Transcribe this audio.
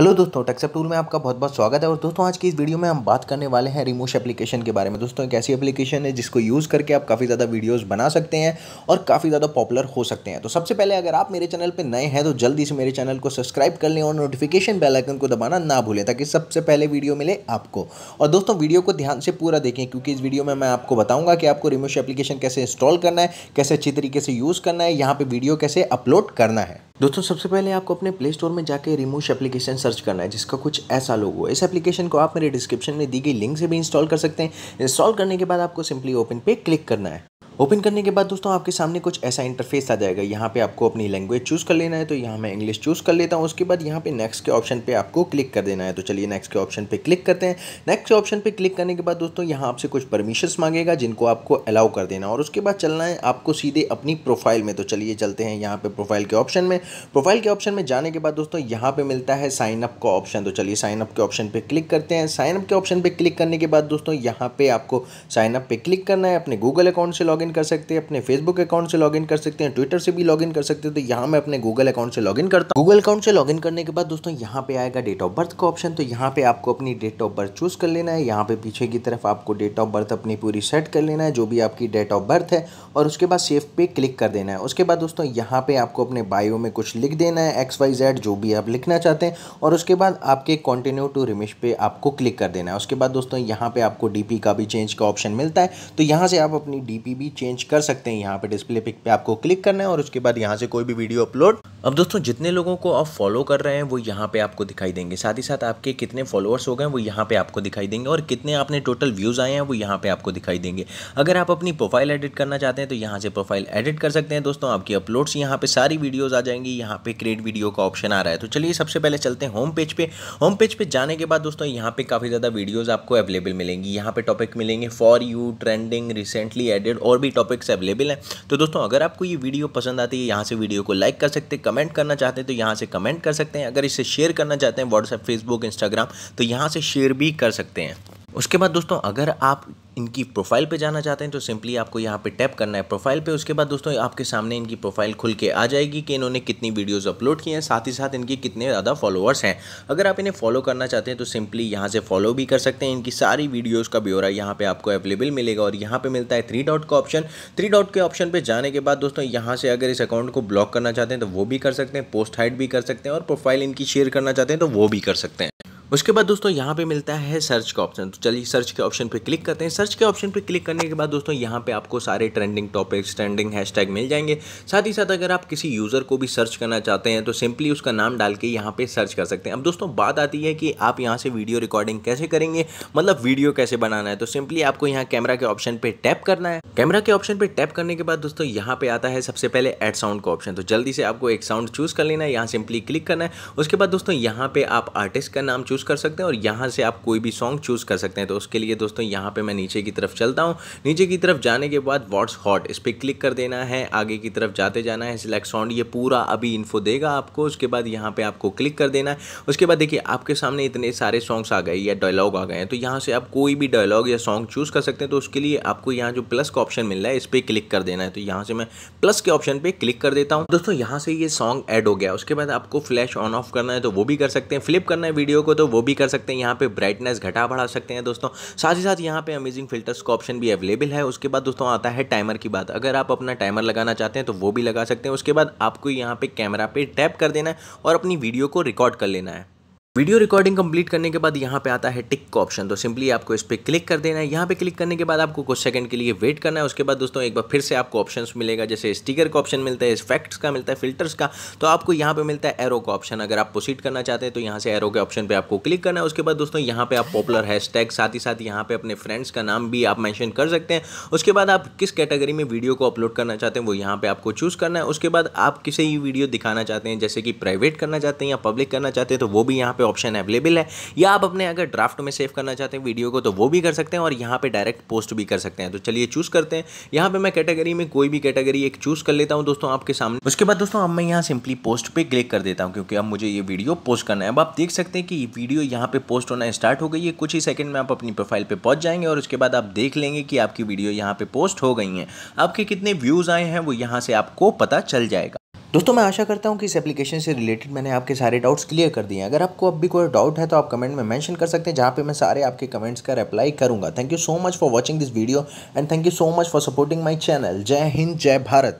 hello दोस्तों टेक्सअप tool में आपका बहुत बहुत स्वागत है और दोस्तों आज की इस वीडियो में हम बात करने वाले हैं रिमोश एप्लीकेशन के बारे में दोस्तों एक ऐसी एप्लीकेशन है जिसको यूज़ करके आप काफ़ी ज़्यादा वीडियोस बना सकते हैं और काफ़ी ज़्यादा पॉपुलर हो सकते हैं तो सबसे पहले अगर आप मेरे चैनल पर नए हैं तो जल्दी से मेरे चैनल को सब्सक्राइब कर लें और नोटिफिकेशन बेलाइकन को दबाना ना भूलें ताकि सबसे पहले वीडियो मिले आपको और दोस्तों वीडियो को ध्यान से पूरा देखें क्योंकि इस वीडियो में मैं आपको बताऊँगा कि आपको रिमोश एप्लीकेशन कैसे इंस्टॉल करना है कैसे अच्छी तरीके से यूज़ करना है यहाँ पर वीडियो कैसे अपलोड करना है दोस्तों सबसे पहले आपको अपने प्ले स्टोर में जाकर रिमोश एप्लीकेशन सर्च करना है जिसका कुछ ऐसा लोगो हो इस एप्लीकेशन को आप मेरे डिस्क्रिप्शन में दी गई लिंक से भी इंस्टॉल कर सकते हैं इंस्टॉल करने के बाद आपको सिंपली ओपन पे क्लिक करना है ओपन करने के बाद दोस्तों आपके सामने कुछ ऐसा इंटरफेस आ जाएगा यहाँ पे आपको अपनी लैंग्वेज चूज़ कर लेना है तो यहाँ मैं इंग्लिश चूज़ कर लेता हूँ उसके बाद यहाँ पे नेक्स्ट के ऑप्शन पे आपको क्लिक कर देना है तो चलिए नेक्स्ट के ऑप्शन पे क्लिक करते हैं नेक्स्ट के ऑप्शन पे क्लिक करने के बाद दोस्तों यहाँ आपसे कुछ परमिशन मांगेगा जिनको आपको अलाउ कर देना और उसके बाद चलना है आपको सीधे अपनी प्रोफाइल में तो चलिए चलते हैं यहाँ पर प्रोफाइल के ऑप्शन में प्रोफाइल के ऑप्शन में जाने के बाद दोस्तों यहाँ पर मिलता है साइनअप का ऑप्शन तो चलिए साइनअप के ऑप्शन पर क्लिक करते हैं साइनअप के ऑप्शन पर क्लिक करने के बाद दोस्तों यहाँ पर आपको साइनअप पर क्लिक करना है अपने गूगल अकाउंट से लॉग लॉगिन कर सकते हैं अपने फेसबुक अकाउंट से लॉगिन कर सकते हैं ट्विटर से भी लॉगिन कर सकते हैं तो यहाँ मैं अपने गूगल अकाउंट से लॉगिन करता हूँ गूगल अकाउंट से लॉगिन करने के बाद दोस्तों यहाँ पे आएगा डेट ऑफ बर्थ का ऑप्शन तो यहाँ पे आपको अपनी डेट ऑफ बर्थ चूज कर लेना है यहाँ पे पीछे की तरफ आपको डेट ऑफ बर्थ अपनी पूरी सेट कर लेना है जो भी आपकी डेट ऑफ बर्थ है और उसके बाद सेफ पे क्लिक कर देना है उसके बाद दोस्तों यहाँ पे आपको अपने बायो में कुछ लिख देना है एक्स वाई जेड जो भी आप लिखना चाहते हैं और उसके बाद आपके कॉन्टिन्यू टू रिमिश पे आपको क्लिक कर देना है उसके बाद दोस्तों यहाँ पे आपको डीपी का भी चेंज का ऑप्शन मिलता है तो यहाँ से आप अपनी डीपी भी चेंज कर सकते हैं यहाँ पे डिस्प्ले पिक पे आपको क्लिक करना है और उसके बाद यहाँ से कोई भी वीडियो अपलोड अब दोस्तों जितने लोगों को आप फॉलो कर रहे हैं वो यहाँ पे आपको दिखाई देंगे साथ ही साथ आपके कितने फॉलोअर्स हो गए वो यहाँ पे आपको दिखाई देंगे और कितने आपने टोटल व्यूज़ आए हैं वो यहाँ पे आपको दिखाई देंगे अगर आप अपनी प्रोफाइल एडिट करना चाहते हैं तो यहाँ से प्रोफाइल एडिट कर सकते हैं दोस्तों आपकी अपलोड्स यहाँ पर सारी वीडियोज़ आ जाएंगी यहाँ पे क्रिएट वीडियो का ऑप्शन आ रहा है तो चलिए सबसे पहले चलते हैं होम पेज पर होम पेज पर जाने के बाद दोस्तों यहाँ पर काफ़ी ज़्यादा वीडियोज़ आपको अवेलेबल मिलेंगी यहाँ पर टॉपिक मिलेंगे for you trending recently added और भी टॉपिक्स अवेलेबल हैं तो दोस्तों अगर आपको ये वीडियो पसंद आती है यहाँ से वीडियो को लाइक कर सकते कमेंट करना चाहते हैं तो यहाँ से कमेंट कर सकते हैं अगर इसे शेयर करना चाहते हैं व्हाट्सएप फेसबुक इंस्टाग्राम तो यहाँ से शेयर भी कर सकते हैं उसके बाद दोस्तों अगर आप इनकी प्रोफाइल पे जाना चाहते हैं तो सिंपली आपको यहाँ पे टैप करना है प्रोफाइल पे उसके बाद दोस्तों आपके सामने इनकी प्रोफाइल खुल के आ जाएगी कि इन्होंने कितनी वीडियोस अपलोड की हैं साथ ही साथ इनकी कितने ज़्यादा फॉलोअर्स हैं अगर आप इन्हें फॉलो करना चाहते हैं तो सिंपली यहाँ से फॉलो भी कर सकते हैं इनकी सारी वीडियोज़ का ब्यौरा यहाँ पर आपको अवेलेबल मिलेगा और यहाँ पर मिलता है थ्री डॉट का ऑप्शन थ्री डॉट के ऑप्शन पर जाने के बाद दोस्तों यहाँ से अगर इस अकाउंट को ब्लॉक करना चाहते हैं तो वो भी कर सकते हैं पोस्ट हाइड भी कर सकते हैं और प्रोफाइल इनकी शेयर करना चाहते हैं तो वो भी कर सकते हैं उसके बाद दोस्तों यहाँ पे मिलता है सर्च का ऑप्शन तो चलिए सर्च के ऑप्शन पे क्लिक करते हैं सर्च के ऑप्शन पे क्लिक करने के बाद दोस्तों यहाँ पे आपको सारे ट्रेंडिंग टॉपिक्स ट्रेंडिंग हैशटैग मिल जाएंगे साथ ही साथ अगर आप किसी यूज़र को भी सर्च करना चाहते हैं तो सिंपली उसका नाम डाल के यहाँ पर सर्च कर सकते हैं अब दोस्तों बात आती है कि आप यहाँ से वीडियो रिकॉर्डिंग कैसे करेंगे मतलब वीडियो कैसे बनाना है तो सिंपली आपको यहाँ कैमरा के ऑप्शन पर टैप करना है कैमरा के ऑप्शन पर टैप करने के बाद दोस्तों यहाँ पे आता है सबसे पहले एड साउंड का ऑप्शन तो जल्दी से आपको एक साउंड चूज़ कर लेना है यहाँ सिंपली क्लिक करना है उसके बाद दोस्तों यहाँ पर आप आर्टिस्ट का नाम चूज़ चूज़ कर सकते हैं और यहाँ से आप कोई भी सॉन्ग चूज़ कर सकते हैं तो उसके लिए दोस्तों यहाँ पर मैं नीचे की तरफ चलता हूँ नीचे की तरफ जाने के बाद व्हाट्स हॉट इस पर क्लिक कर देना है आगे की तरफ जाते जाना है सिलेक्ट साउंड ये पूरा अभी इन्फो देगा आपको उसके बाद यहाँ पर आपको क्लिक कर देना है उसके बाद देखिए आपके सामने इतने सारे सॉन्ग्स आ गए या डायलॉग आ गए हैं तो यहाँ से आप कोई भी डायलॉग या सॉन्ग चूज़ कर सकते हैं तो उसके लिए आपको यहाँ जो प्लस का ऑप्शन मिल रहा है इस पर क्लिक कर देना है तो यहाँ से मैं प्लस के ऑप्शन पर क्लिक कर देता हूँ दोस्तों यहाँ से ये सॉन्ग ऐड हो गया उसके बाद आपको फ्लैश ऑन ऑफ करना है तो वो भी कर सकते हैं फ्लिप करना है वीडियो को तो वो भी कर सकते हैं यहाँ पे ब्राइटनेस घटा बढ़ा सकते हैं दोस्तों साथ ही साथ यहाँ पे अमेजिंग फिल्टर्स का ऑप्शन भी अवेलेबल है उसके बाद दोस्तों आता है टाइमर की बात अगर आप अपना टाइमर लगाना चाहते हैं तो वो भी लगा सकते हैं उसके बाद आपको यहाँ पे कैमरा पे टैप कर देना है और अपनी वीडियो को रिकॉर्ड कर लेना है वीडियो रिकॉर्डिंग कंप्लीट करने के बाद यहाँ पे आता है टिक का ऑप्शन तो सिंपली आपको इस पर क्लिक कर देना है यहाँ पे क्लिक करने के बाद आपको कुछ सेकंड के लिए वेट करना है उसके बाद दोस्तों एक बार फिर से आपको ऑप्शन मिलेगा जैसे स्टिकर का ऑप्शन मिलता है इफेक्ट्स का मिलता है फिल्टर्स का तो आपको यहाँ पे मिलता है एरो का ऑप्शन अगर आप प्रोसीड करना चाहते हैं तो यहाँ से एरो के ऑप्शन पर आपको क्लिक करना है उसके बाद दोस्तों यहाँ पे आप पॉपुलर हैशटैग साथ ही साथ यहाँ पे अपने फ्रेंड्स का नाम भी आप मैंशन कर सकते हैं उसके बाद आप किस कैटेगरी में वीडियो को अपलोड करना चाहते हैं वो यहाँ पे आपको चूज़ करना है उसके बाद आप किसी वीडियो दिखाना चाहते हैं जैसे कि प्राइवेट करना चाहते हैं या पब्लिक करना चाहते हैं तो वो भी यहाँ पे ऑप्शन अवेलेबल है या आप अपने अगर ड्राफ्ट में सेव करना चाहते हैं वीडियो को तो वो भी कर सकते हैं और यहाँ पर डायरेक्ट पोस्ट भी कर सकते हैं तो चलिए चूज़ करते हैं यहाँ पर मैं कैटेगरी में कोई भी कैटेगरी एक चूज़ कर लेता हूँ दोस्तों आपके सामने उसके बाद दोस्तों अब मैं यहाँ सिंपली पोस्ट पर क्लिक कर देता हूँ क्योंकि अब मुझे ये वीडियो पोस्ट करना है अब आप देख सकते हैं कि वीडियो यहाँ पर पोस्ट होना स्टार्ट हो गई है कुछ ही सेकंड में आप अपनी प्रोफाइल पर पहुँच जाएंगे और उसके बाद आप देख लेंगे कि आपकी वीडियो यहाँ पर पोस्ट हो गई हैं आपके कितने व्यूज़ आए हैं वो यहाँ से आपको पता चल जाएगा दोस्तों मैं आशा करता हूँ कि इस एप्लीकेशन से रिलेटेड मैंने आपके सारे डाउट्स क्लियर कर दिए हैं अगर आपको अब भी कोई डाउट है तो आप कमेंट में मेंशन कर सकते हैं जहाँ पे मैं सारे आपके कमेंट्स का रिप्लाई करूँगा thank you so much for watching this video and thank you so much for supporting my channel जय हिंद जय भारत